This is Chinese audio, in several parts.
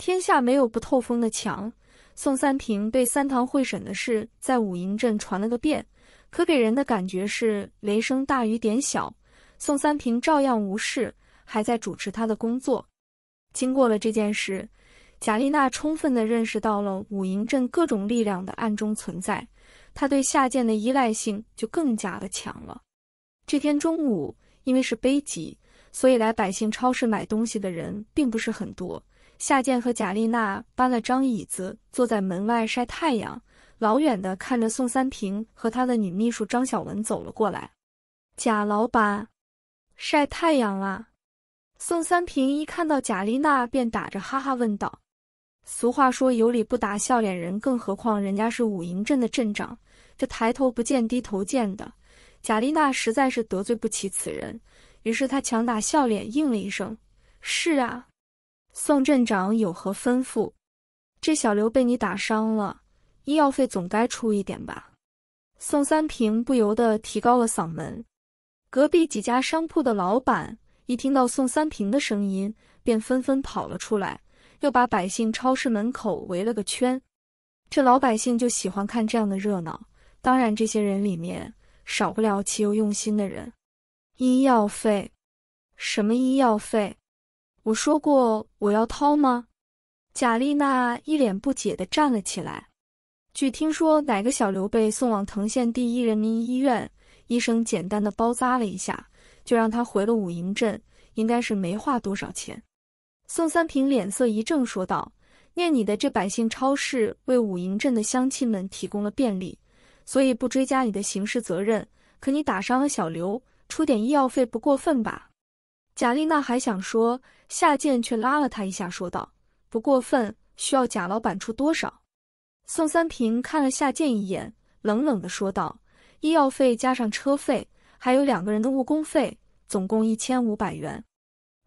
天下没有不透风的墙。宋三平被三堂会审的事在五营镇传了个遍，可给人的感觉是雷声大雨点小。宋三平照样无事，还在主持他的工作。经过了这件事，贾丽娜充分地认识到了五营镇各种力量的暗中存在，她对下贱的依赖性就更加的强了。这天中午，因为是悲极，所以来百姓超市买东西的人并不是很多。夏建和贾丽娜搬了张椅子，坐在门外晒太阳，老远的看着宋三平和他的女秘书张小文走了过来。贾老板，晒太阳啊！宋三平一看到贾丽娜，便打着哈哈问道：“俗话说，有理不打笑脸人，更何况人家是五营镇的镇长，这抬头不见低头见的，贾丽娜实在是得罪不起此人。于是她强打笑脸，应了一声：‘是啊。’宋镇长有何吩咐？这小刘被你打伤了，医药费总该出一点吧？宋三平不由得提高了嗓门。隔壁几家商铺的老板一听到宋三平的声音，便纷纷跑了出来，又把百姓超市门口围了个圈。这老百姓就喜欢看这样的热闹。当然，这些人里面少不了其有用心的人。医药费？什么医药费？我说过我要掏吗？贾丽娜一脸不解地站了起来。据听说，哪个小刘被送往藤县第一人民医院，医生简单的包扎了一下，就让他回了武营镇，应该是没花多少钱。宋三平脸色一正，说道：“念你的这百姓超市为武营镇的乡亲们提供了便利，所以不追加你的刑事责任。可你打伤了小刘，出点医药费不过分吧？”贾丽娜还想说，夏建却拉了她一下，说道：“不过分，需要贾老板出多少？”宋三平看了夏建一眼，冷冷地说道：“医药费加上车费，还有两个人的误工费，总共一千五百元。”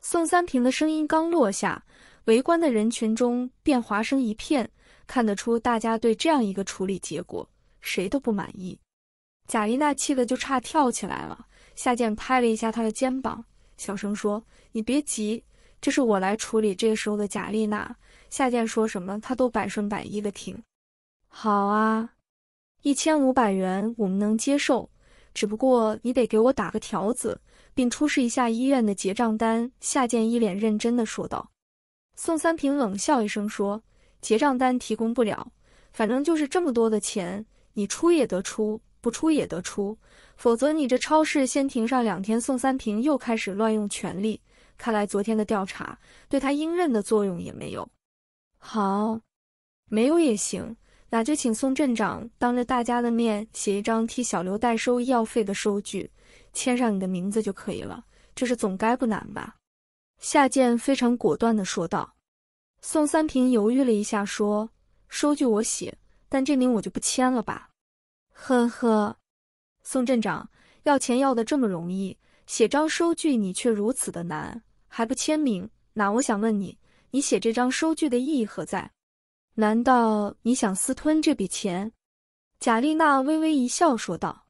宋三平的声音刚落下，围观的人群中便哗声一片，看得出大家对这样一个处理结果谁都不满意。贾丽娜气得就差跳起来了，夏建拍了一下她的肩膀。小声说：“你别急，这是我来处理。这个时候的贾丽娜，夏建说什么他都百顺百依的听。好啊，一千五百元我们能接受，只不过你得给我打个条子，并出示一下医院的结账单。”夏建一脸认真的说道。宋三平冷笑一声说：“结账单提供不了，反正就是这么多的钱，你出也得出。”不出也得出，否则你这超市先停上两天。宋三平又开始乱用权力，看来昨天的调查对他应任的作用也没有。好，没有也行，那就请宋镇长当着大家的面写一张替小刘代收医药费的收据，签上你的名字就可以了。这事总该不难吧？夏建非常果断的说道。宋三平犹豫了一下，说：“收据我写，但这名我就不签了吧。”呵呵，宋镇长要钱要的这么容易，写张收据你却如此的难，还不签名？那我想问你，你写这张收据的意义何在？难道你想私吞这笔钱？贾丽娜微微一笑说道。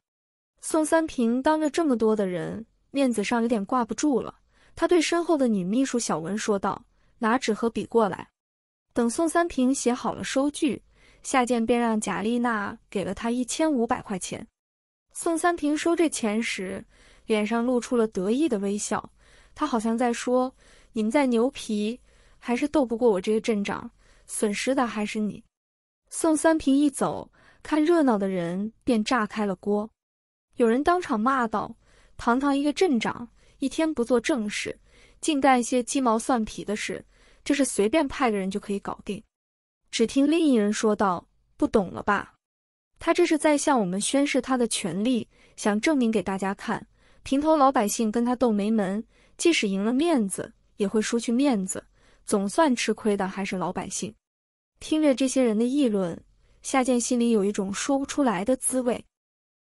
宋三平当着这么多的人，面子上有点挂不住了，他对身后的女秘书小文说道：“拿纸和笔过来。”等宋三平写好了收据。夏建便让贾丽娜给了他一千五百块钱。宋三平收这钱时，脸上露出了得意的微笑。他好像在说：“你们再牛皮，还是斗不过我这个镇长，损失的还是你。”宋三平一走，看热闹的人便炸开了锅。有人当场骂道：“堂堂一个镇长，一天不做正事，净干一些鸡毛蒜皮的事，这是随便派个人就可以搞定。”只听另一人说道：“不懂了吧？他这是在向我们宣示他的权利，想证明给大家看。平头老百姓跟他斗没门，即使赢了面子，也会输去面子。总算吃亏的还是老百姓。”听着这些人的议论，夏建心里有一种说不出来的滋味。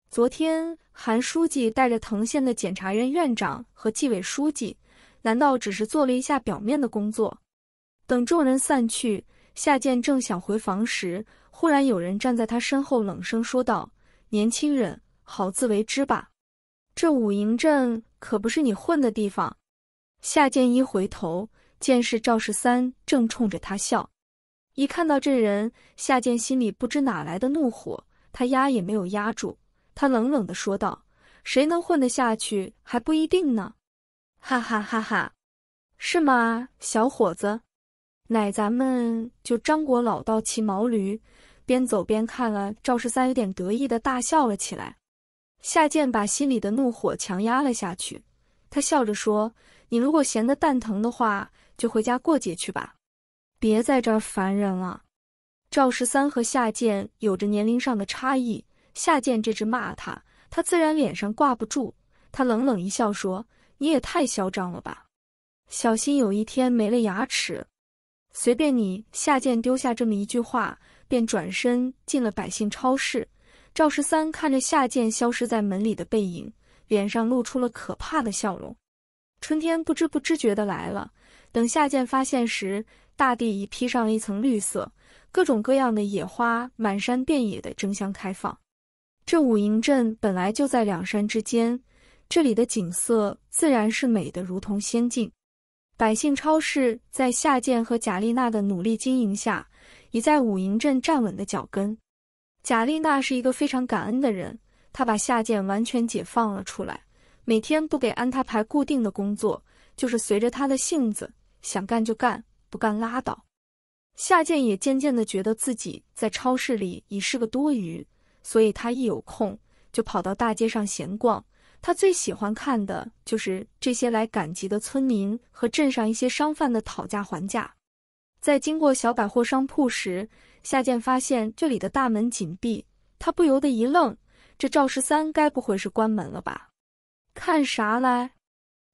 昨天韩书记带着藤县的检察院院长和纪委书记，难道只是做了一下表面的工作？等众人散去。夏建正想回房时，忽然有人站在他身后，冷声说道：“年轻人，好自为之吧，这五营镇可不是你混的地方。”夏建一回头，见是赵十三正冲着他笑。一看到这人，夏建心里不知哪来的怒火，他压也没有压住，他冷冷的说道：“谁能混得下去还不一定呢！”哈哈哈哈，是吗，小伙子？乃咱们就张国老道骑毛驴，边走边看了赵十三，有点得意的大笑了起来。夏剑把心里的怒火强压了下去，他笑着说：“你如果闲得蛋疼的话，就回家过节去吧，别在这烦人了。”赵十三和夏剑有着年龄上的差异，夏剑这只骂他，他自然脸上挂不住。他冷冷一笑说：“你也太嚣张了吧，小心有一天没了牙齿。”随便你，夏贱丢下这么一句话，便转身进了百姓超市。赵十三看着夏贱消失在门里的背影，脸上露出了可怕的笑容。春天不知不觉的来了，等夏贱发现时，大地已披上了一层绿色，各种各样的野花满山遍野的争相开放。这五营镇本来就在两山之间，这里的景色自然是美的如同仙境。百姓超市在夏建和贾丽娜的努力经营下，已在武营镇站稳了脚跟。贾丽娜是一个非常感恩的人，她把夏建完全解放了出来，每天不给安踏牌固定的工作，就是随着他的性子，想干就干，不干拉倒。夏建也渐渐地觉得自己在超市里已是个多余，所以他一有空就跑到大街上闲逛。他最喜欢看的就是这些来赶集的村民和镇上一些商贩的讨价还价。在经过小百货商铺时，夏建发现这里的大门紧闭，他不由得一愣：这赵十三该不会是关门了吧？看啥来？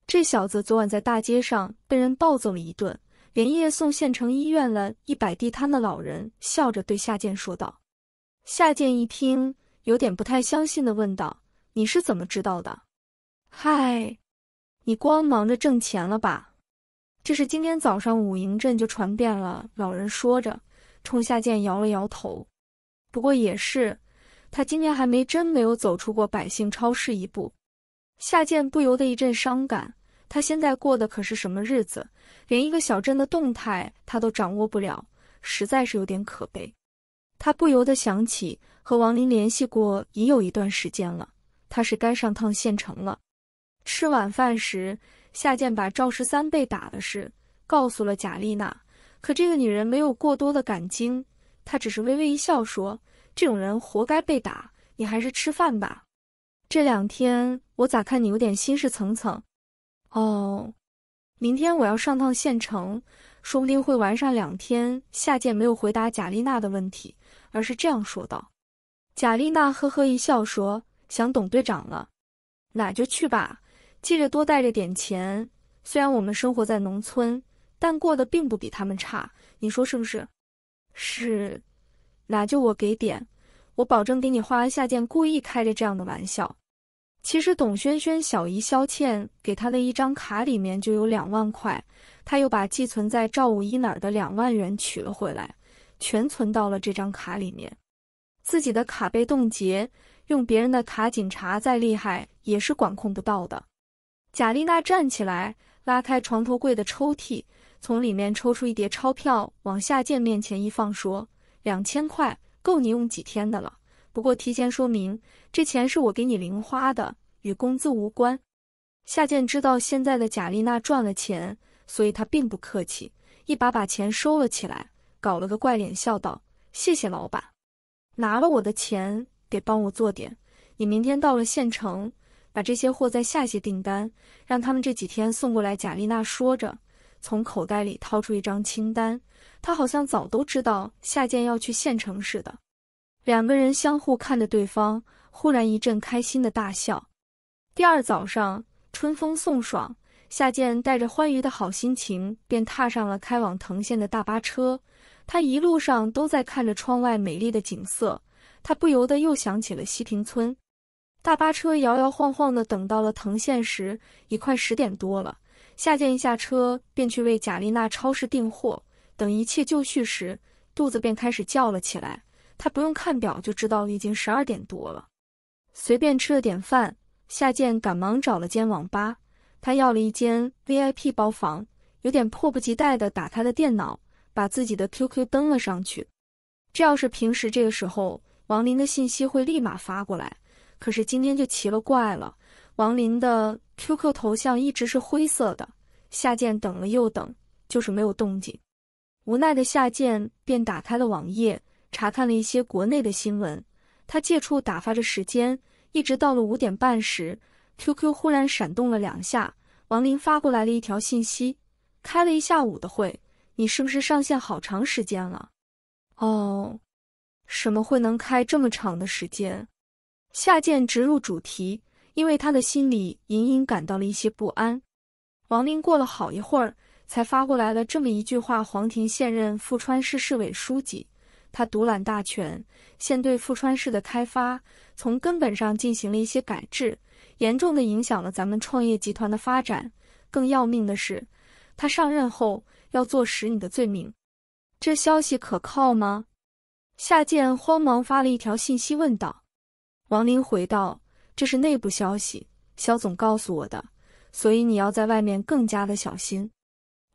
这小子昨晚在大街上被人暴揍了一顿，连夜送县城医院了。一摆地摊的老人笑着对夏建说道。夏建一听，有点不太相信的问道。你是怎么知道的？嗨，你光忙着挣钱了吧？这是今天早上五营镇就传遍了。老人说着，冲夏建摇了摇头。不过也是，他今天还没真没有走出过百姓超市一步。夏建不由得一阵伤感。他现在过的可是什么日子？连一个小镇的动态他都掌握不了，实在是有点可悲。他不由得想起和王林联系过，已有一段时间了。他是该上趟县城了。吃晚饭时，夏建把赵十三被打的事告诉了贾丽娜，可这个女人没有过多的感惊，她只是微微一笑说：“这种人活该被打，你还是吃饭吧。”这两天我咋看你有点心事层层？哦，明天我要上趟县城，说不定会玩上两天。夏建没有回答贾丽娜的问题，而是这样说道。贾丽娜呵呵一笑说。想董队长了，那就去吧，记着多带着点钱。虽然我们生活在农村，但过得并不比他们差，你说是不是？是，那就我给点，我保证给你花完。下贱，故意开着这样的玩笑。其实董轩轩小姨肖倩给他的一张卡里面就有两万块，他又把寄存在赵五一那儿的两万元取了回来，全存到了这张卡里面。自己的卡被冻结。用别人的卡，警察再厉害也是管控不到的。贾丽娜站起来，拉开床头柜的抽屉，从里面抽出一叠钞票，往夏建面前一放，说：“两千块，够你用几天的了。不过提前说明，这钱是我给你零花的，与工资无关。”夏建知道现在的贾丽娜赚了钱，所以他并不客气，一把把钱收了起来，搞了个怪脸，笑道：“谢谢老板，拿了我的钱。”得帮我做点。你明天到了县城，把这些货再下些订单，让他们这几天送过来。贾丽娜说着，从口袋里掏出一张清单，她好像早都知道夏建要去县城似的。两个人相互看着对方，忽然一阵开心的大笑。第二早上，春风送爽，夏建带着欢愉的好心情，便踏上了开往藤县的大巴车。他一路上都在看着窗外美丽的景色。他不由得又想起了西平村，大巴车摇摇晃晃的等到了藤县时，已快十点多了。夏建一下车便去为贾丽娜超市订货，等一切就绪时，肚子便开始叫了起来。他不用看表就知道已经十二点多了，随便吃了点饭，夏建赶忙找了间网吧，他要了一间 VIP 包房，有点迫不及待的打开了电脑，把自己的 QQ 登了上去。这要是平时这个时候。王林的信息会立马发过来，可是今天就奇了怪了，王林的 QQ 头像一直是灰色的。夏剑等了又等，就是没有动静。无奈的夏剑便打开了网页，查看了一些国内的新闻。他借处打发着时间，一直到了五点半时，QQ 忽然闪动了两下，王林发过来了一条信息：开了一下午的会，你是不是上线好长时间了？哦。什么会能开这么长的时间？夏剑直入主题，因为他的心里隐隐感到了一些不安。王林过了好一会儿，才发过来了这么一句话：黄庭现任富川市市委书记，他独揽大权，现对富川市的开发从根本上进行了一些改制，严重的影响了咱们创业集团的发展。更要命的是，他上任后要坐实你的罪名。这消息可靠吗？夏建慌忙发了一条信息，问道：“王林，回道，这是内部消息，肖总告诉我的，所以你要在外面更加的小心。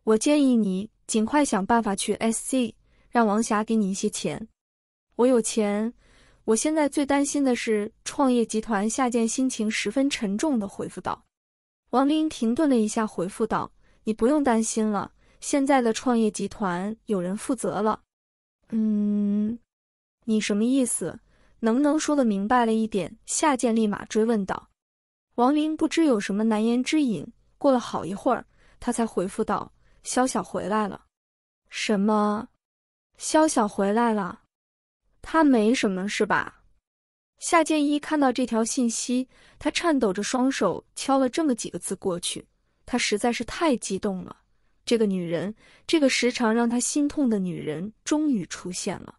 我建议你尽快想办法去 SC，让王霞给你一些钱。我有钱，我现在最担心的是创业集团。”夏建心情十分沉重地回复道。王林停顿了一下，回复道：“你不用担心了，现在的创业集团有人负责了。”嗯。你什么意思？能不能说的明白了一点？夏建立马追问道。王林不知有什么难言之隐，过了好一会儿，他才回复道：“萧小回来了。”什么？萧小回来了？她没什么是吧？夏建一看到这条信息，他颤抖着双手敲了这么几个字过去。他实在是太激动了，这个女人，这个时常让他心痛的女人，终于出现了。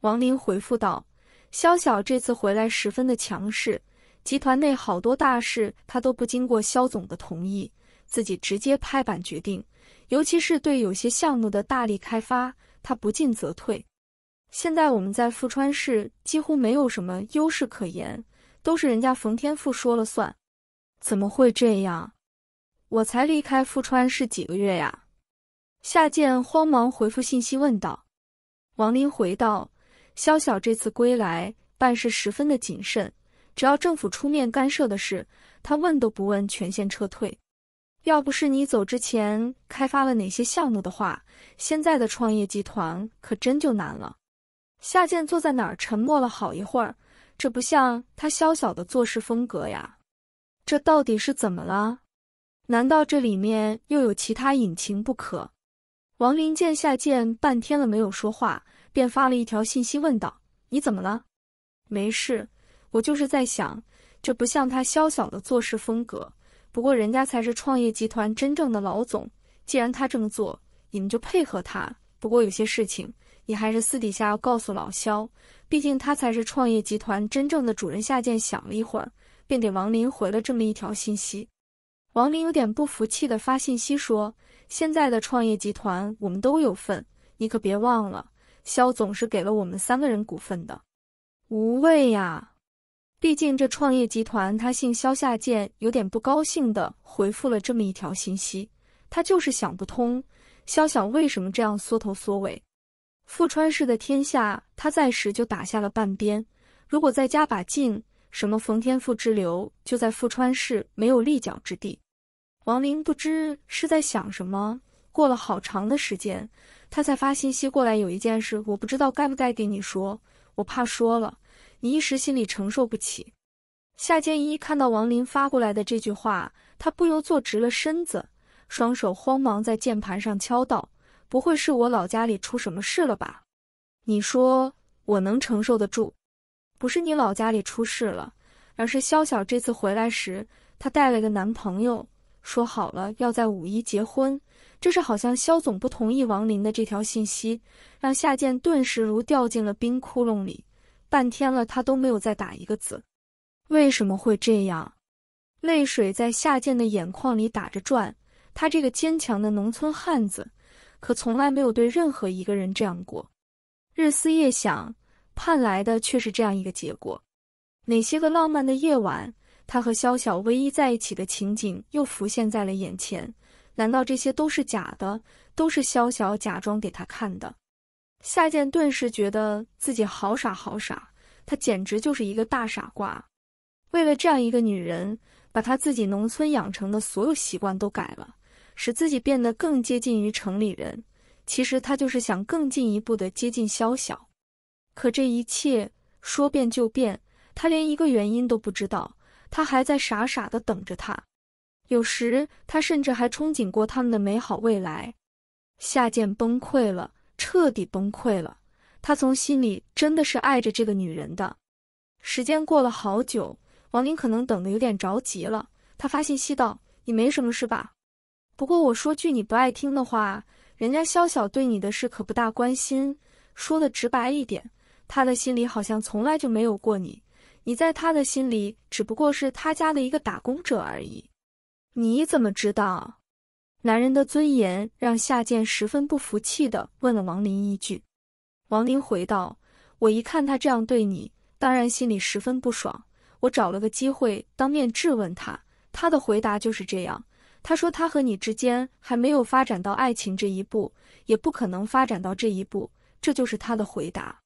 王林回复道：“肖小这次回来十分的强势，集团内好多大事他都不经过肖总的同意，自己直接拍板决定。尤其是对有些项目的大力开发，他不进则退。现在我们在富川市几乎没有什么优势可言，都是人家冯天富说了算。怎么会这样？我才离开富川市几个月呀！”夏建慌忙回复信息问道。王林回道。萧晓这次归来，办事十分的谨慎。只要政府出面干涉的事，他问都不问，全线撤退。要不是你走之前开发了哪些项目的话，现在的创业集团可真就难了。夏建坐在那儿沉默了好一会儿，这不像他萧小的做事风格呀。这到底是怎么了？难道这里面又有其他隐情不可？王林见夏建半天了没有说话。便发了一条信息问道：“你怎么了？没事，我就是在想，这不像他萧小的做事风格。不过人家才是创业集团真正的老总，既然他这么做，你们就配合他。不过有些事情，你还是私底下要告诉老萧，毕竟他才是创业集团真正的主人。”夏剑想了一会儿，便给王林回了这么一条信息。王林有点不服气的发信息说：“现在的创业集团我们都有份，你可别忘了。”肖总是给了我们三个人股份的，无畏呀！毕竟这创业集团他姓肖，下贱，有点不高兴的回复了这么一条信息。他就是想不通肖小为什么这样缩头缩尾。富川市的天下，他在时就打下了半边，如果再加把劲，什么冯天富之流就在富川市没有立脚之地。王林不知是在想什么。过了好长的时间，他才发信息过来。有一件事我不知道该不该给你说，我怕说了你一时心里承受不起。夏建一看到王林发过来的这句话，他不由坐直了身子，双手慌忙在键盘上敲道：“不会是我老家里出什么事了吧？你说我能承受得住？不是你老家里出事了，而是萧潇这次回来时，她带了个男朋友，说好了要在五一结婚。”这是好像肖总不同意王林的这条信息，让夏建顿时如掉进了冰窟窿里。半天了，他都没有再打一个字。为什么会这样？泪水在夏建的眼眶里打着转。他这个坚强的农村汉子，可从来没有对任何一个人这样过。日思夜想，盼来的却是这样一个结果。哪些个浪漫的夜晚，他和肖小唯一在一起的情景又浮现在了眼前。难道这些都是假的？都是萧小假装给他看的？夏建顿时觉得自己好傻好傻，他简直就是一个大傻瓜。为了这样一个女人，把他自己农村养成的所有习惯都改了，使自己变得更接近于城里人。其实他就是想更进一步的接近萧小。可这一切说变就变，他连一个原因都不知道，他还在傻傻的等着他。有时他甚至还憧憬过他们的美好未来，夏剑崩溃了，彻底崩溃了。他从心里真的是爱着这个女人的。时间过了好久，王林可能等的有点着急了，他发信息道：“你没什么事吧？不过我说句你不爱听的话，人家潇潇对你的事可不大关心。说的直白一点，他的心里好像从来就没有过你，你在他的心里只不过是他家的一个打工者而已。”你怎么知道？男人的尊严让夏建十分不服气的问了王林一句。王林回道：“我一看他这样对你，当然心里十分不爽。我找了个机会当面质问他，他的回答就是这样。他说他和你之间还没有发展到爱情这一步，也不可能发展到这一步，这就是他的回答。”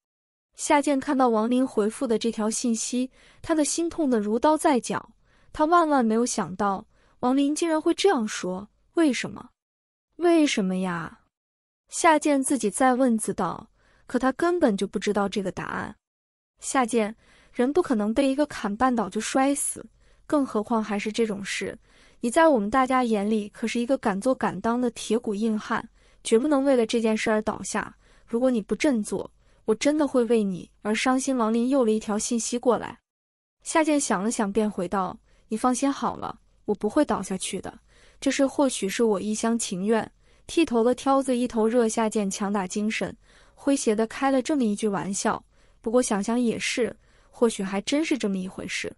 夏建看到王林回复的这条信息，他的心痛得如刀在绞。他万万没有想到。王林竟然会这样说，为什么？为什么呀？夏建自己再问自道，可他根本就不知道这个答案。夏建，人不可能被一个砍绊倒就摔死，更何况还是这种事。你在我们大家眼里可是一个敢做敢当的铁骨硬汉，绝不能为了这件事而倒下。如果你不振作，我真的会为你而伤心。王林又了一条信息过来，夏建想了想，便回道：“你放心好了。”我不会倒下去的，这事或许是我一厢情愿。剃头的挑子一头热，下贱强打精神，诙谐的开了这么一句玩笑。不过想想也是，或许还真是这么一回事。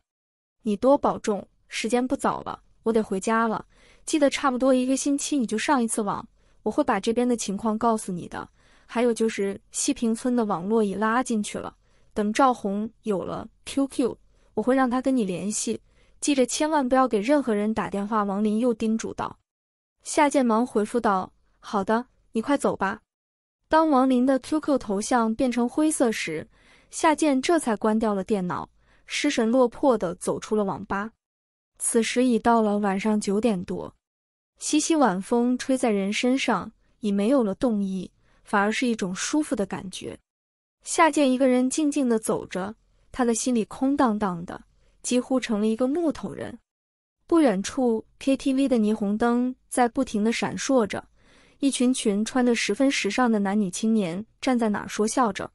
你多保重，时间不早了，我得回家了。记得差不多一个星期你就上一次网，我会把这边的情况告诉你的。还有就是西平村的网络已拉进去了，等赵红有了 QQ，我会让他跟你联系。记着，千万不要给任何人打电话。”王林又叮嘱道。夏建忙回复道：“好的，你快走吧。”当王林的 QQ 头像变成灰色时，夏建这才关掉了电脑，失神落魄的走出了网吧。此时已到了晚上九点多，西西晚风吹在人身上，已没有了动意，反而是一种舒服的感觉。夏建一个人静静的走着，他的心里空荡荡的。几乎成了一个木头人。不远处，KTV 的霓虹灯在不停地闪烁着，一群群穿着十分时尚的男女青年站在那儿说笑着。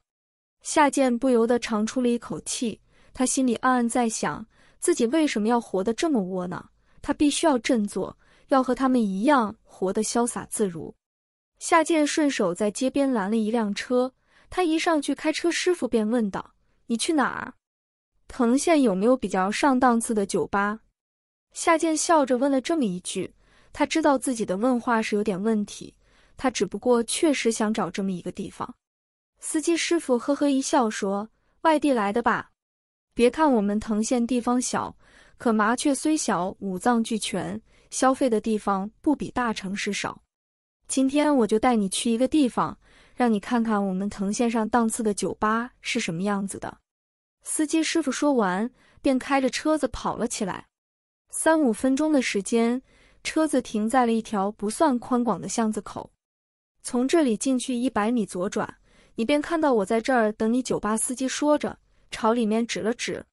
夏健不由得长出了一口气，他心里暗暗在想，自己为什么要活得这么窝囊？他必须要振作，要和他们一样活得潇洒自如。夏健顺手在街边拦了一辆车，他一上去，开车师傅便问道：“你去哪儿？”藤县有没有比较上档次的酒吧？夏剑笑着问了这么一句。他知道自己的问话是有点问题，他只不过确实想找这么一个地方。司机师傅呵呵一笑说：“外地来的吧？别看我们藤县地方小，可麻雀虽小，五脏俱全，消费的地方不比大城市少。今天我就带你去一个地方，让你看看我们藤县上档次的酒吧是什么样子的。”司机师傅说完，便开着车子跑了起来。三五分钟的时间，车子停在了一条不算宽广的巷子口。从这里进去一百米，左转，你便看到我在这儿等你。酒吧司机说着，朝里面指了指。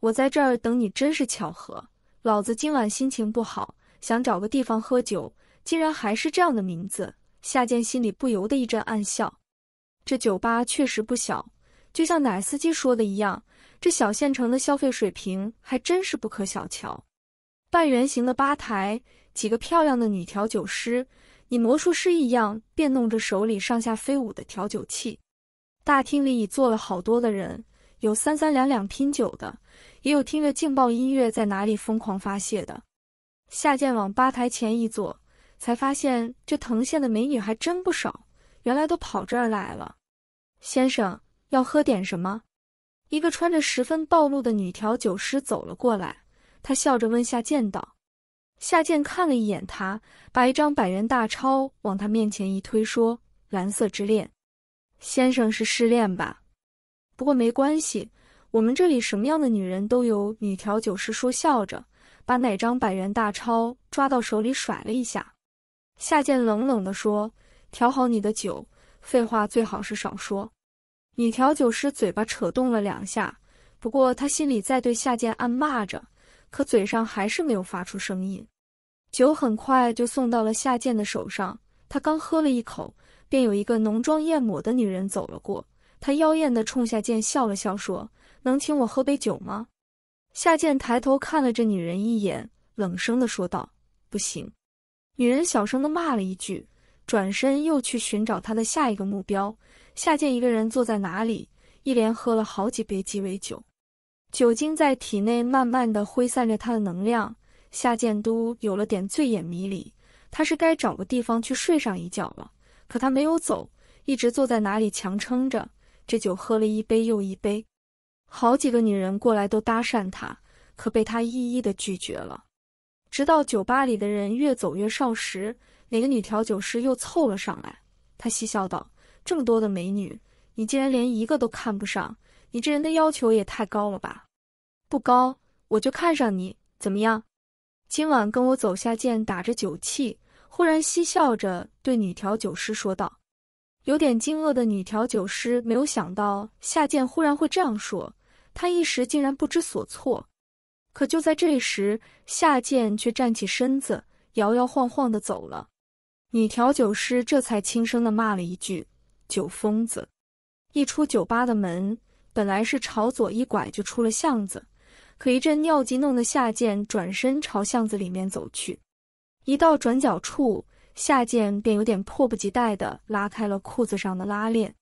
我在这儿等你，真是巧合。老子今晚心情不好，想找个地方喝酒，竟然还是这样的名字。夏剑心里不由得一阵暗笑。这酒吧确实不小。就像奶司机说的一样，这小县城的消费水平还真是不可小瞧。半圆形的吧台，几个漂亮的女调酒师，你魔术师一样变弄着手里上下飞舞的调酒器。大厅里已坐了好多的人，有三三两两拼酒的，也有听着劲爆音乐在哪里疯狂发泄的。夏建往吧台前一坐，才发现这藤县的美女还真不少，原来都跑这儿来了，先生。要喝点什么？一个穿着十分暴露的女调酒师走了过来，她笑着问夏剑道：“夏剑看了一眼她，把一张百元大钞往她面前一推，说：‘蓝色之恋，先生是失恋吧？不过没关系，我们这里什么样的女人都有。’”女调酒师说笑着，把哪张百元大钞抓到手里甩了一下。夏剑冷冷的说：“调好你的酒，废话最好是少说。”女调酒师嘴巴扯动了两下，不过她心里在对夏剑暗骂着，可嘴上还是没有发出声音。酒很快就送到了夏剑的手上，他刚喝了一口，便有一个浓妆艳抹的女人走了过，她妖艳的冲夏剑笑了笑，说：“能请我喝杯酒吗？”夏剑抬头看了这女人一眼，冷声的说道：“不行。”女人小声的骂了一句，转身又去寻找她的下一个目标。夏建一个人坐在哪里，一连喝了好几杯鸡尾酒，酒精在体内慢慢的挥散着他的能量。夏建都有了点醉眼迷离，他是该找个地方去睡上一觉了。可他没有走，一直坐在哪里强撑着，这酒喝了一杯又一杯。好几个女人过来都搭讪他，可被他一一的拒绝了。直到酒吧里的人越走越少时，哪个女调酒师又凑了上来，她嬉笑道。这么多的美女，你竟然连一个都看不上，你这人的要求也太高了吧？不高，我就看上你，怎么样？今晚跟我走，夏剑打着酒气，忽然嬉笑着对女调酒师说道。有点惊愕的女调酒师没有想到夏剑忽然会这样说，她一时竟然不知所措。可就在这时，夏剑却站起身子，摇摇晃晃的走了。女调酒师这才轻声的骂了一句。酒疯子一出酒吧的门，本来是朝左一拐就出了巷子，可一阵尿急弄得夏健转身朝巷子里面走去。一到转角处，夏健便有点迫不及待地拉开了裤子上的拉链，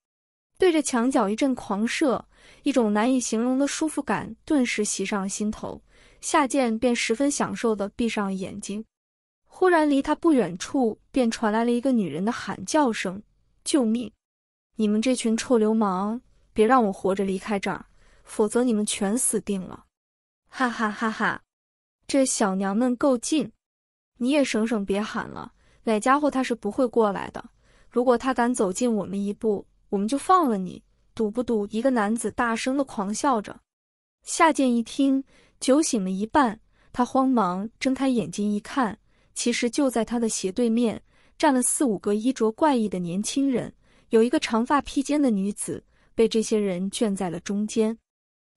对着墙角一阵狂射，一种难以形容的舒服感顿时袭上了心头，夏健便十分享受地闭上了眼睛。忽然，离他不远处便传来了一个女人的喊叫声：“救命！”你们这群臭流氓，别让我活着离开这儿，否则你们全死定了！哈哈哈哈，这小娘们够劲，你也省省，别喊了。哪家伙他是不会过来的，如果他敢走近我们一步，我们就放了你。赌不赌？一个男子大声的狂笑着。夏剑一听，酒醒了一半，他慌忙睁开眼睛一看，其实就在他的斜对面站了四五个衣着怪异的年轻人。有一个长发披肩的女子被这些人圈在了中间，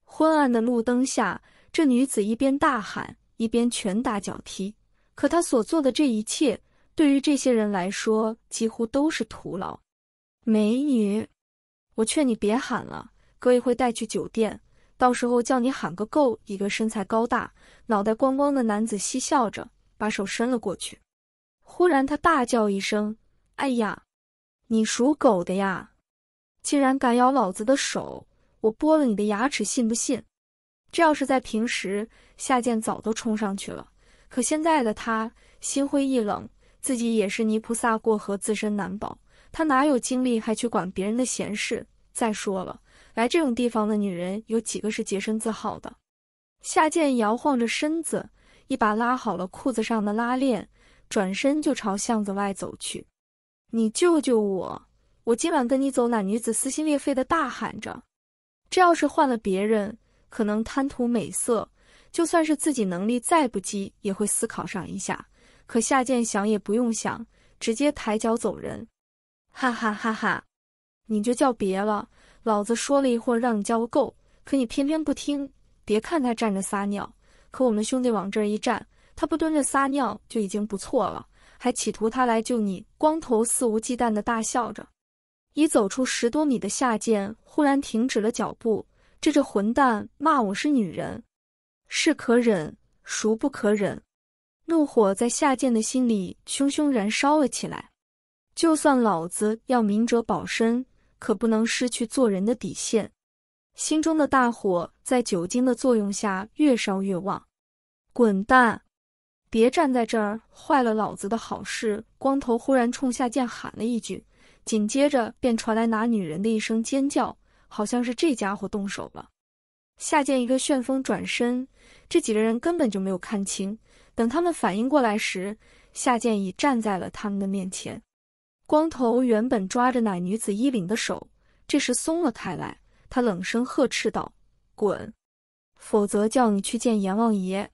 昏暗的路灯下，这女子一边大喊，一边拳打脚踢。可她所做的这一切，对于这些人来说几乎都是徒劳。美女，我劝你别喊了，哥一会带去酒店，到时候叫你喊个够。一个身材高大、脑袋光光的男子嬉笑着，把手伸了过去。忽然，他大叫一声：“哎呀！”你属狗的呀，竟然敢咬老子的手！我剥了你的牙齿，信不信？这要是在平时，夏建早都冲上去了。可现在的他心灰意冷，自己也是泥菩萨过河，自身难保，他哪有精力还去管别人的闲事？再说了，来这种地方的女人有几个是洁身自好的？夏建摇晃着身子，一把拉好了裤子上的拉链，转身就朝巷子外走去。你救救我！我今晚跟你走！那女子撕心裂肺的大喊着。这要是换了别人，可能贪图美色，就算是自己能力再不济，也会思考上一下。可夏建想也不用想，直接抬脚走人。哈哈哈哈！你就叫别了，老子说了一会儿让你叫个够，可你偏偏不听。别看他站着撒尿，可我们兄弟往这一站，他不蹲着撒尿就已经不错了。还企图他来救你，光头肆无忌惮地大笑着。已走出十多米的夏剑忽然停止了脚步。这这混蛋骂我是女人，是可忍孰不可忍！怒火在夏剑的心里熊熊燃烧了起来。就算老子要明哲保身，可不能失去做人的底线。心中的大火在酒精的作用下越烧越旺。滚蛋！别站在这儿，坏了老子的好事！光头忽然冲夏剑喊了一句，紧接着便传来拿女人的一声尖叫，好像是这家伙动手了。夏剑一个旋风转身，这几个人根本就没有看清。等他们反应过来时，夏剑已站在了他们的面前。光头原本抓着那女子衣领的手，这时松了开来，他冷声呵斥道：“滚，否则叫你去见阎王爷！”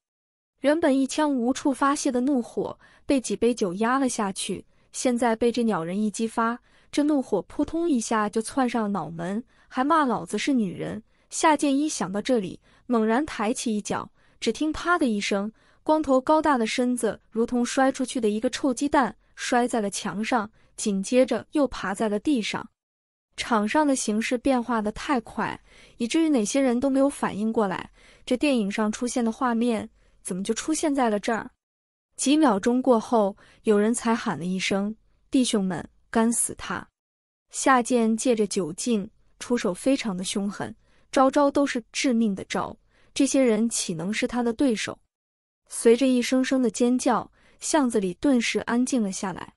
原本一腔无处发泄的怒火被几杯酒压了下去，现在被这鸟人一激发，这怒火扑通一下就窜上了脑门，还骂老子是女人。夏剑一想到这里，猛然抬起一脚，只听啪的一声，光头高大的身子如同摔出去的一个臭鸡蛋，摔在了墙上，紧接着又爬在了地上。场上的形势变化的太快，以至于哪些人都没有反应过来。这电影上出现的画面。怎么就出现在了这儿？几秒钟过后，有人才喊了一声：“弟兄们，干死他！”夏剑借着酒劲，出手非常的凶狠，招招都是致命的招。这些人岂能是他的对手？随着一声声的尖叫，巷子里顿时安静了下来。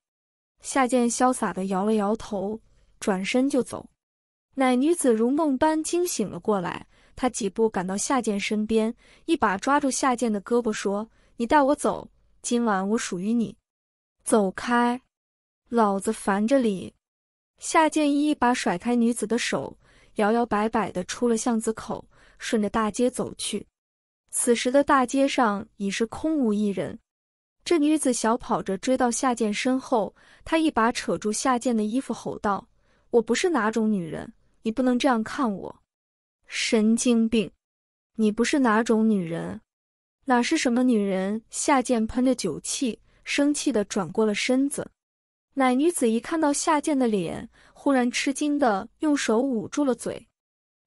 夏剑潇洒的摇了摇头，转身就走。奶女子如梦般惊醒了过来。他几步赶到夏见身边，一把抓住夏见的胳膊，说：“你带我走，今晚我属于你。”走开，老子烦着哩！夏建一把甩开女子的手，摇摇摆摆的出了巷子口，顺着大街走去。此时的大街上已是空无一人。这女子小跑着追到夏建身后，她一把扯住夏建的衣服，吼道：“我不是哪种女人，你不能这样看我。”神经病！你不是哪种女人，哪是什么女人？夏贱喷着酒气，生气的转过了身子。奶女子一看到夏贱的脸，忽然吃惊的用手捂住了嘴。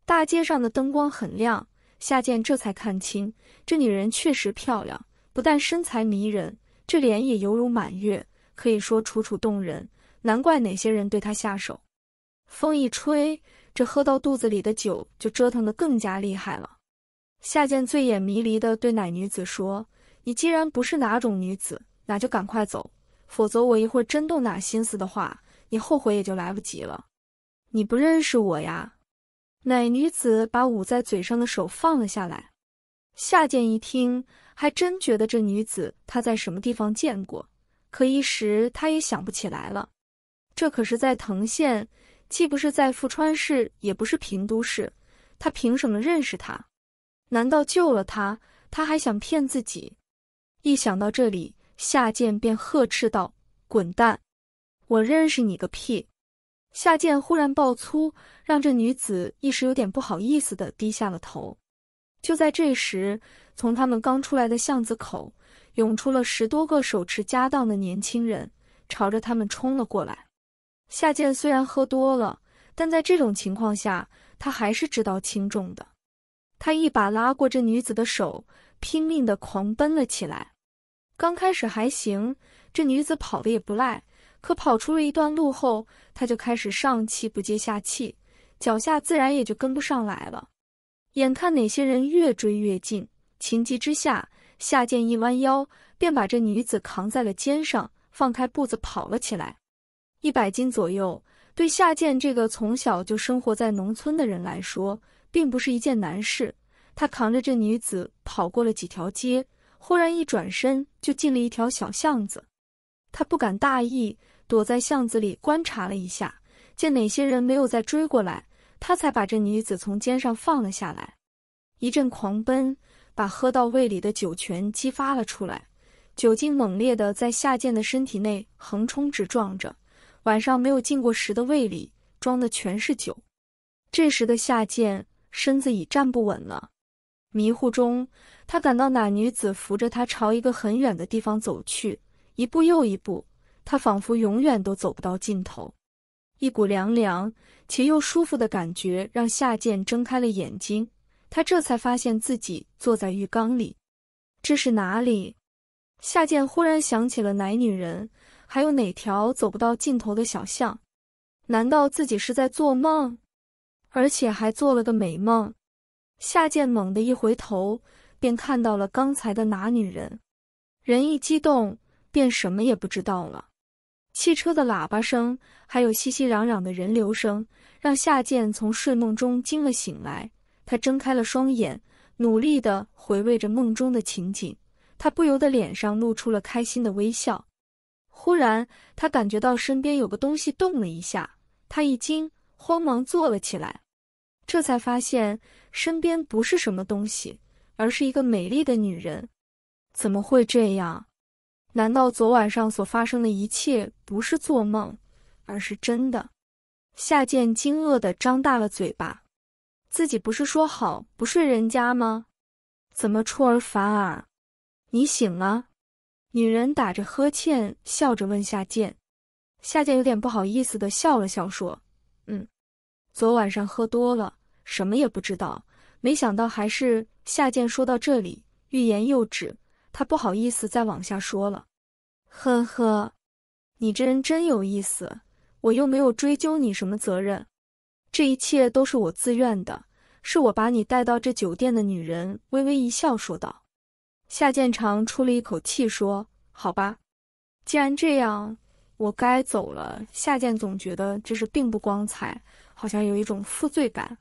大街上的灯光很亮，夏贱这才看清，这女人确实漂亮，不但身材迷人，这脸也犹如满月，可以说楚楚动人。难怪哪些人对她下手。风一吹。这喝到肚子里的酒就折腾的更加厉害了。夏见醉眼迷离的对奶女子说：“你既然不是哪种女子，那就赶快走，否则我一会儿真动哪心思的话，你后悔也就来不及了。”你不认识我呀？奶女子把捂在嘴上的手放了下来。夏见一听，还真觉得这女子她在什么地方见过，可一时她也想不起来了。这可是在藤县。既不是在富川市，也不是平都市，他凭什么认识他？难道救了他，他还想骗自己？一想到这里，夏剑便呵斥道：“滚蛋！我认识你个屁！”夏剑忽然爆粗，让这女子一时有点不好意思的低下了头。就在这时，从他们刚出来的巷子口，涌出了十多个手持家当的年轻人，朝着他们冲了过来。夏建虽然喝多了，但在这种情况下，他还是知道轻重的。他一把拉过这女子的手，拼命的狂奔了起来。刚开始还行，这女子跑的也不赖，可跑出了一段路后，他就开始上气不接下气，脚下自然也就跟不上来了。眼看哪些人越追越近，情急之下，夏建一弯腰，便把这女子扛在了肩上，放开步子跑了起来。一百斤左右，对夏建这个从小就生活在农村的人来说，并不是一件难事。他扛着这女子跑过了几条街，忽然一转身就进了一条小巷子。他不敢大意，躲在巷子里观察了一下，见哪些人没有再追过来，他才把这女子从肩上放了下来。一阵狂奔，把喝到胃里的酒全激发了出来，酒精猛烈的在夏建的身体内横冲直撞着。晚上没有进过食的胃里装的全是酒，这时的夏剑身子已站不稳了。迷糊中，他感到那女子扶着他朝一个很远的地方走去，一步又一步，他仿佛永远都走不到尽头。一股凉凉且又舒服的感觉让夏剑睁开了眼睛，他这才发现自己坐在浴缸里，这是哪里？夏剑忽然想起了奶女人。还有哪条走不到尽头的小巷？难道自己是在做梦，而且还做了个美梦？夏建猛地一回头，便看到了刚才的那女人。人一激动，便什么也不知道了。汽车的喇叭声，还有熙熙攘攘的人流声，让夏建从睡梦中惊了醒来。他睁开了双眼，努力的回味着梦中的情景。他不由得脸上露出了开心的微笑。忽然，他感觉到身边有个东西动了一下，他一惊，慌忙坐了起来，这才发现身边不是什么东西，而是一个美丽的女人。怎么会这样？难道昨晚上所发生的一切不是做梦，而是真的？夏见惊愕的张大了嘴巴，自己不是说好不睡人家吗？怎么出尔反尔？你醒了。女人打着呵欠，笑着问夏剑，夏剑有点不好意思的笑了笑，说：“嗯，昨晚上喝多了，什么也不知道。没想到还是夏剑。”说到这里，欲言又止，他不好意思再往下说了。呵呵，你这人真有意思，我又没有追究你什么责任，这一切都是我自愿的，是我把你带到这酒店的女人微微一笑说道。夏建长出了一口气，说：“好吧，既然这样，我该走了。”夏建总觉得这事并不光彩，好像有一种负罪感。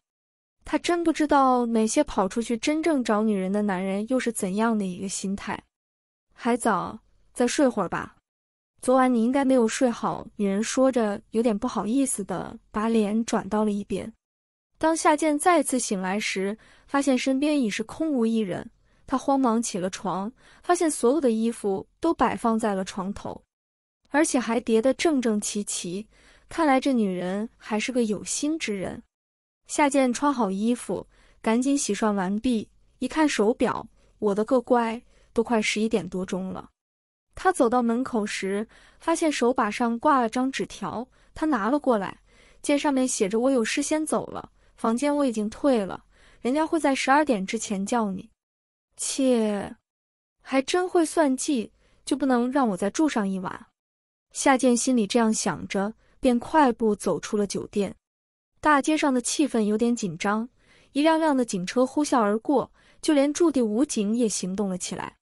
他真不知道哪些跑出去真正找女人的男人又是怎样的一个心态。还早，再睡会儿吧。昨晚你应该没有睡好。”女人说着，有点不好意思的把脸转到了一边。当夏建再次醒来时，发现身边已是空无一人。他慌忙起了床，发现所有的衣服都摆放在了床头，而且还叠得整整齐齐。看来这女人还是个有心之人。夏建穿好衣服，赶紧洗涮完毕，一看手表，我的个乖，都快十一点多钟了。他走到门口时，发现手把上挂了张纸条，他拿了过来，见上面写着：“我有事先走了，房间我已经退了，人家会在十二点之前叫你。”切，还真会算计，就不能让我再住上一晚？夏建心里这样想着，便快步走出了酒店。大街上的气氛有点紧张，一辆辆的警车呼啸而过，就连驻地武警也行动了起来，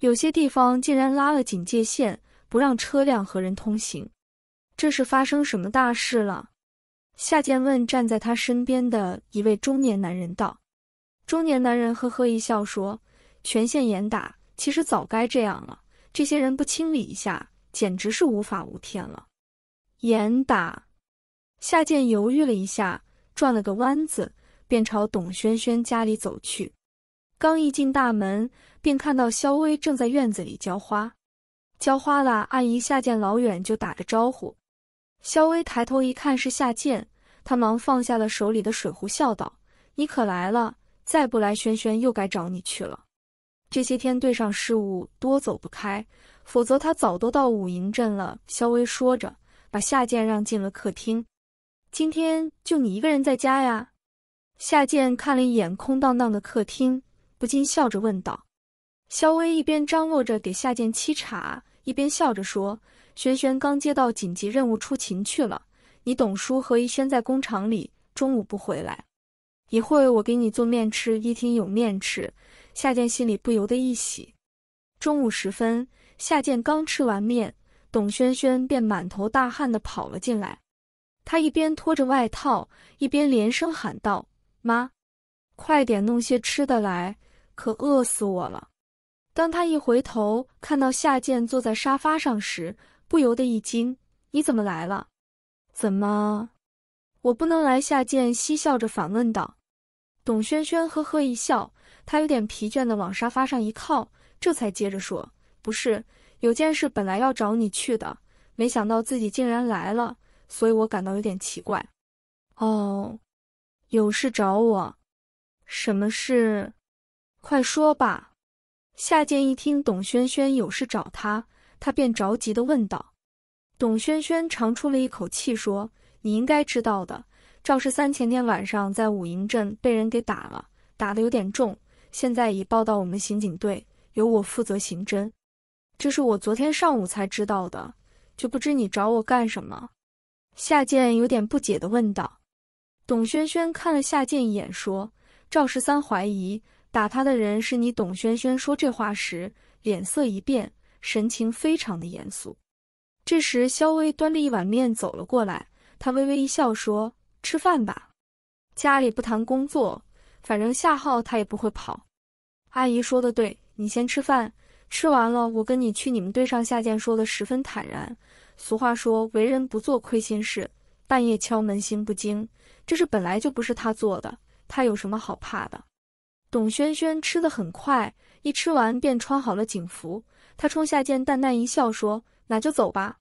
有些地方竟然拉了警戒线，不让车辆和人通行。这是发生什么大事了？夏建问站在他身边的一位中年男人道。中年男人呵呵一笑说：“全县严打，其实早该这样了。这些人不清理一下，简直是无法无天了。”严打。夏建犹豫了一下，转了个弯子，便朝董轩轩家里走去。刚一进大门，便看到肖薇正在院子里浇花。浇花啦，阿姨夏建老远就打着招呼。肖薇抬头一看是夏建，他忙放下了手里的水壶，笑道：“你可来了。”再不来，轩轩又该找你去了。这些天队上事务多，走不开，否则他早都到五营镇了。肖薇说着，把夏建让进了客厅。今天就你一个人在家呀？夏建看了一眼空荡荡的客厅，不禁笑着问道。肖薇一边张罗着给夏建沏茶，一边笑着说：“轩轩刚接到紧急任务出勤去了，你董叔和逸轩在工厂里，中午不回来。”一会儿我给你做面吃。一听有面吃，夏建心里不由得一喜。中午时分，夏建刚吃完面，董轩轩便满头大汗地跑了进来。他一边脱着外套，一边连声喊道：“妈，快点弄些吃的来，可饿死我了！”当他一回头看到夏建坐在沙发上时，不由得一惊：“你怎么来了？怎么，我不能来？”夏建嬉笑着反问道。董轩轩呵呵一笑，他有点疲倦的往沙发上一靠，这才接着说：“不是，有件事本来要找你去的，没想到自己竟然来了，所以我感到有点奇怪。”“哦，有事找我？什么事？快说吧。”夏建一听董轩轩有事找他，他便着急的问道。董轩轩长出了一口气说：“你应该知道的。”赵十三前天晚上在五营镇被人给打了，打的有点重，现在已报到我们刑警队，由我负责刑侦。这是我昨天上午才知道的，就不知你找我干什么？”夏建有点不解的问道。董轩轩看了夏建一眼，说：“赵十三怀疑打他的人是你。”董轩轩说这话时，脸色一变，神情非常的严肃。这时，肖薇端着一碗面走了过来，他微微一笑说。吃饭吧，家里不谈工作，反正夏浩他也不会跑。阿姨说的对，你先吃饭，吃完了我跟你去你们队上。夏见。说的十分坦然，俗话说为人不做亏心事，半夜敲门心不惊，这事本来就不是他做的，他有什么好怕的？董轩轩吃的很快，一吃完便穿好了警服，他冲夏见淡淡一笑说：“那就走吧，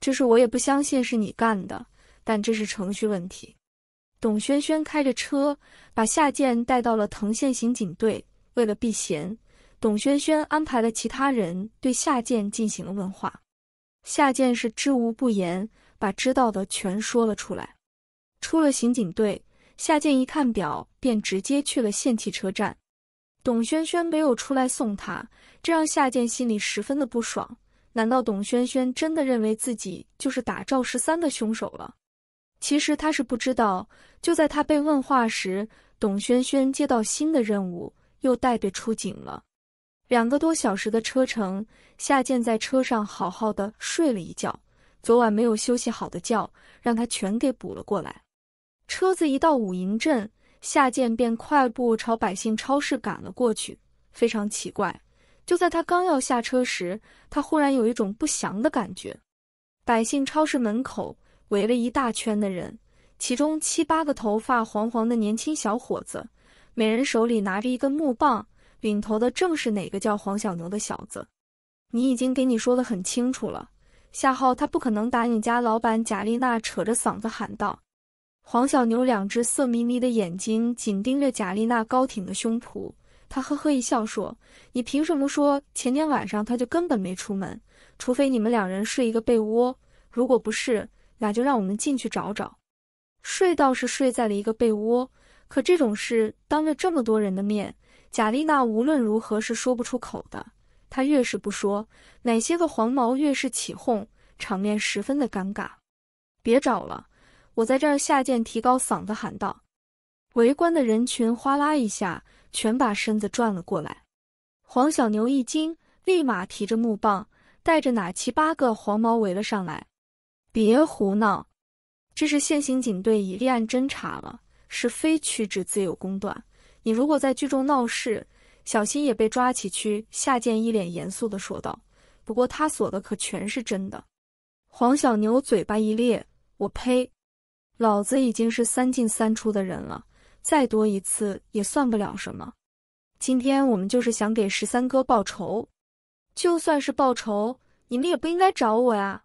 这事我也不相信是你干的。”但这是程序问题。董轩轩开着车把夏建带到了藤县刑警队。为了避嫌，董轩轩安排了其他人对夏建进行了问话。夏建是知无不言，把知道的全说了出来。出了刑警队，夏建一看表，便直接去了县汽车站。董轩轩没有出来送他，这让夏建心里十分的不爽。难道董轩轩真的认为自己就是打赵十三的凶手了？其实他是不知道，就在他被问话时，董轩轩接到新的任务，又带队出警了。两个多小时的车程，夏建在车上好好的睡了一觉，昨晚没有休息好的觉，让他全给补了过来。车子一到武营镇，夏建便快步朝百姓超市赶了过去。非常奇怪，就在他刚要下车时，他忽然有一种不祥的感觉。百姓超市门口。围了一大圈的人，其中七八个头发黄黄的年轻小伙子，每人手里拿着一根木棒。领头的正是哪个叫黄小牛的小子。你已经给你说的很清楚了，夏浩他不可能打你家老板。”贾丽娜扯着嗓子喊道。黄小牛两只色眯眯的眼睛紧盯着贾丽娜高挺的胸脯，他呵呵一笑说：“你凭什么说前天晚上他就根本没出门？除非你们两人睡一个被窝，如果不是。”那就让我们进去找找。睡倒是睡在了一个被窝，可这种事当着这么多人的面，贾丽娜无论如何是说不出口的。她越是不说，哪些个黄毛越是起哄，场面十分的尴尬。别找了，我在这儿下贱，提高嗓子喊道。围观的人群哗啦一下，全把身子转了过来。黄小牛一惊，立马提着木棒，带着哪七八个黄毛围了上来。别胡闹，这是现刑警队已立案侦查了，是非曲直自有公断。你如果在聚众闹事，小心也被抓起去。夏建一脸严肃的说道。不过他锁的可全是真的。黄小牛嘴巴一裂：“我呸，老子已经是三进三出的人了，再多一次也算不了什么。今天我们就是想给十三哥报仇，就算是报仇，你们也不应该找我呀。”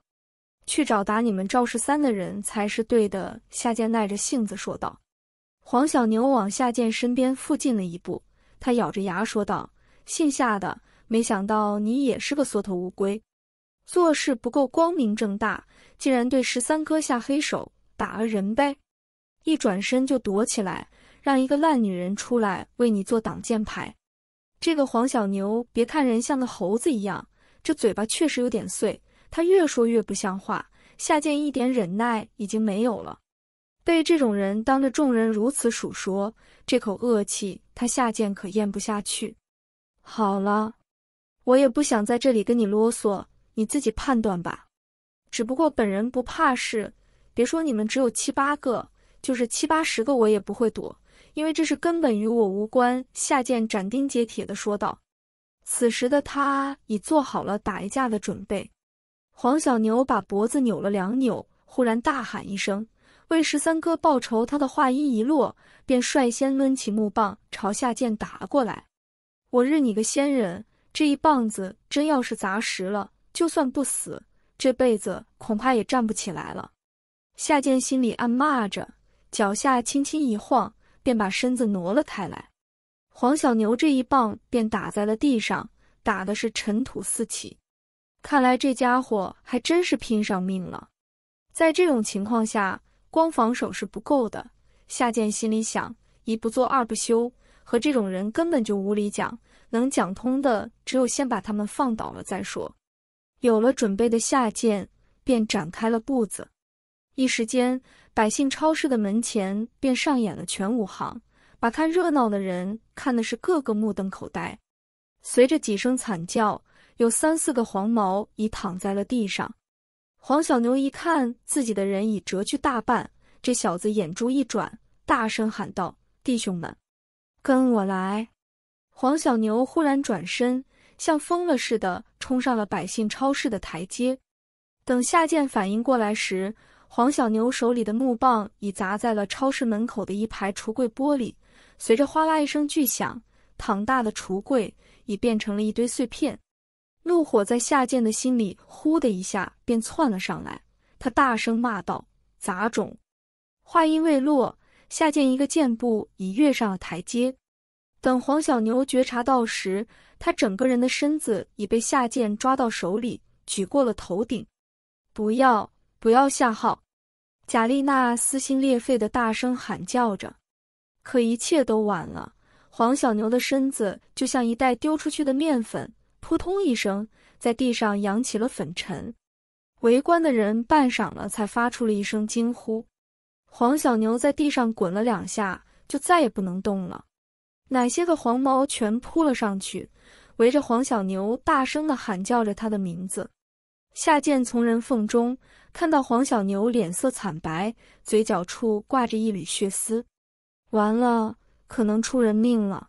去找打你们赵十三的人才是对的，夏健耐着性子说道。黄小牛往夏健身边附近了一步，他咬着牙说道：“姓夏的，没想到你也是个缩头乌龟，做事不够光明正大，竟然对十三哥下黑手，打了人呗？一转身就躲起来，让一个烂女人出来为你做挡箭牌。这个黄小牛，别看人像个猴子一样，这嘴巴确实有点碎。”他越说越不像话，夏见一点忍耐已经没有了。被这种人当着众人如此数说，这口恶气他夏见可咽不下去。好了，我也不想在这里跟你啰嗦，你自己判断吧。只不过本人不怕事，别说你们只有七八个，就是七八十个我也不会躲，因为这是根本与我无关。夏剑斩钉截铁地说道。此时的他已做好了打一架的准备。黄小牛把脖子扭了两扭，忽然大喊一声：“为十三哥报仇！”他的话音一落，便率先抡起木棒朝夏剑打了过来。“我日你个仙人！”这一棒子真要是砸实了，就算不死，这辈子恐怕也站不起来了。夏剑心里暗骂着，脚下轻轻一晃，便把身子挪了开来。黄小牛这一棒便打在了地上，打的是尘土四起。看来这家伙还真是拼上命了，在这种情况下，光防守是不够的。夏建心里想，一不做二不休，和这种人根本就无理讲，能讲通的只有先把他们放倒了再说。有了准备的夏剑便展开了步子，一时间，百姓超市的门前便上演了全武行，把看热闹的人看的是个个目瞪口呆。随着几声惨叫。有三四个黄毛已躺在了地上，黄小牛一看自己的人已折去大半，这小子眼珠一转，大声喊道：“弟兄们，跟我来！”黄小牛忽然转身，像疯了似的冲上了百姓超市的台阶。等夏建反应过来时，黄小牛手里的木棒已砸在了超市门口的一排橱柜玻璃，随着哗啦一声巨响，躺大的橱柜已变成了一堆碎片。怒火在夏建的心里呼的一下便窜了上来，他大声骂道：“杂种！”话音未落，夏建一个箭步已跃上了台阶。等黄小牛觉察到时，他整个人的身子已被夏建抓到手里，举过了头顶。“不要，不要！”夏浩、贾丽娜撕心裂肺的大声喊叫着，可一切都晚了，黄小牛的身子就像一袋丢出去的面粉。扑通一声，在地上扬起了粉尘，围观的人半晌了才发出了一声惊呼。黄小牛在地上滚了两下，就再也不能动了。哪些个黄毛全扑了上去，围着黄小牛大声的喊叫着他的名字。夏剑从人缝中看到黄小牛脸色惨白，嘴角处挂着一缕血丝，完了，可能出人命了。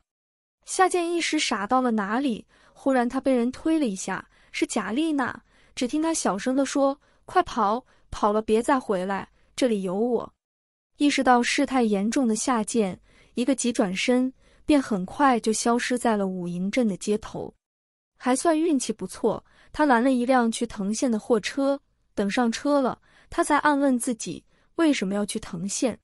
夏剑一时傻到了哪里？忽然，他被人推了一下，是贾丽娜。只听她小声地说：“快跑，跑了别再回来，这里有我。”意识到事态严重的夏剑，一个急转身，便很快就消失在了武营镇的街头。还算运气不错，他拦了一辆去藤县的货车。等上车了，他才暗问自己：为什么要去藤县？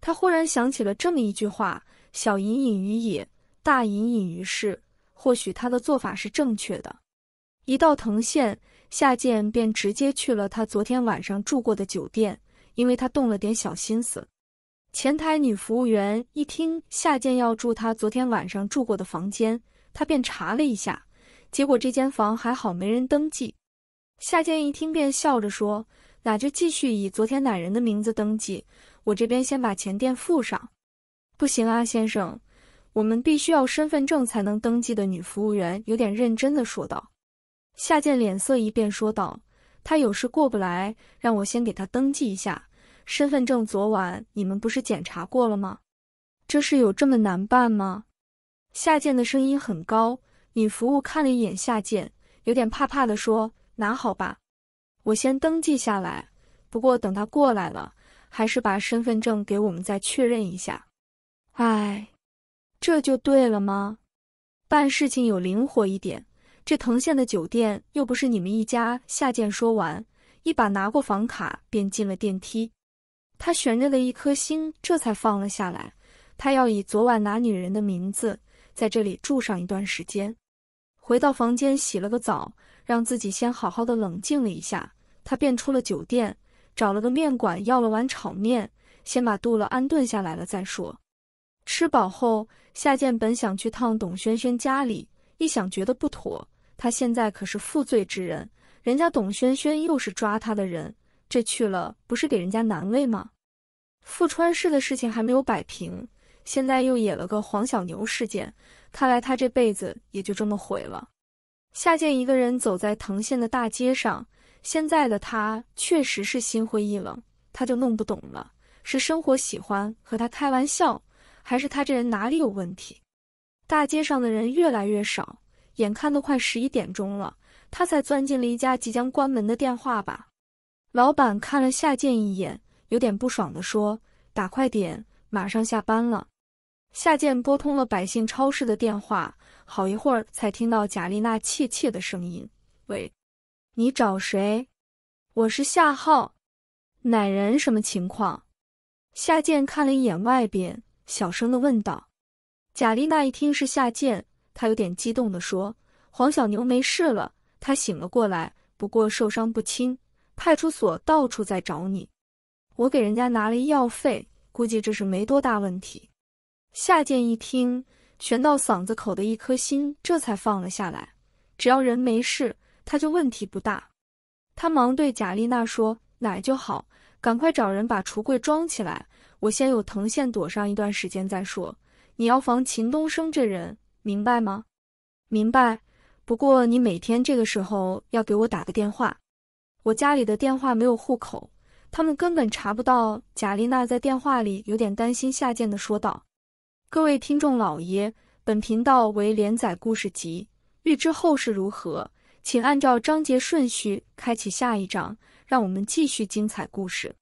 他忽然想起了这么一句话：“小隐隐于野，大隐隐于市。”或许他的做法是正确的。一到藤县，夏建便直接去了他昨天晚上住过的酒店，因为他动了点小心思。前台女服务员一听夏建要住他昨天晚上住过的房间，她便查了一下，结果这间房还好没人登记。夏建一听便笑着说：“那就继续以昨天哪人的名字登记，我这边先把钱垫付上。”“不行啊，先生。”我们必须要身份证才能登记的女服务员有点认真的说道。夏健脸色一变，说道：“他有事过不来，让我先给他登记一下身份证。昨晚你们不是检查过了吗？这事有这么难办吗？”夏健的声音很高。女服务看了一眼夏健，有点怕怕的说：“拿好吧，我先登记下来。不过等他过来了，还是把身份证给我们再确认一下。”哎。这就对了吗？办事情有灵活一点。这藤县的酒店又不是你们一家下贱。说完，一把拿过房卡，便进了电梯。他悬着的一颗心这才放了下来。他要以昨晚拿女人的名字在这里住上一段时间。回到房间，洗了个澡，让自己先好好的冷静了一下。他便出了酒店，找了个面馆，要了碗炒面，先把肚乐安顿下来了再说。吃饱后，夏建本想去趟董轩轩家里，一想觉得不妥。他现在可是负罪之人，人家董轩轩又是抓他的人，这去了不是给人家难为吗？富川市的事情还没有摆平，现在又惹了个黄小牛事件，看来他这辈子也就这么毁了。夏建一个人走在藤县的大街上，现在的他确实是心灰意冷。他就弄不懂了，是生活喜欢和他开玩笑。还是他这人哪里有问题？大街上的人越来越少，眼看都快十一点钟了，他才钻进了一家即将关门的电话吧。老板看了夏建一眼，有点不爽的说：“打快点，马上下班了。”夏建拨通了百姓超市的电话，好一会儿才听到贾丽娜怯怯的声音：“喂，你找谁？我是夏浩，哪人？什么情况？”夏建看了一眼外边。小声的问道：“贾丽娜一听是夏建，她有点激动的说：黄小牛没事了，他醒了过来，不过受伤不轻。派出所到处在找你，我给人家拿了医药费，估计这是没多大问题。”夏建一听，悬到嗓子口的一颗心这才放了下来。只要人没事，他就问题不大。他忙对贾丽娜说：“奶就好，赶快找人把橱柜装起来。”我先有藤线躲上一段时间再说。你要防秦东升这人，明白吗？明白。不过你每天这个时候要给我打个电话。我家里的电话没有户口，他们根本查不到。贾丽娜在电话里有点担心，下贱的说道：“各位听众老爷，本频道为连载故事集，欲知后事如何，请按照章节顺序开启下一章，让我们继续精彩故事。”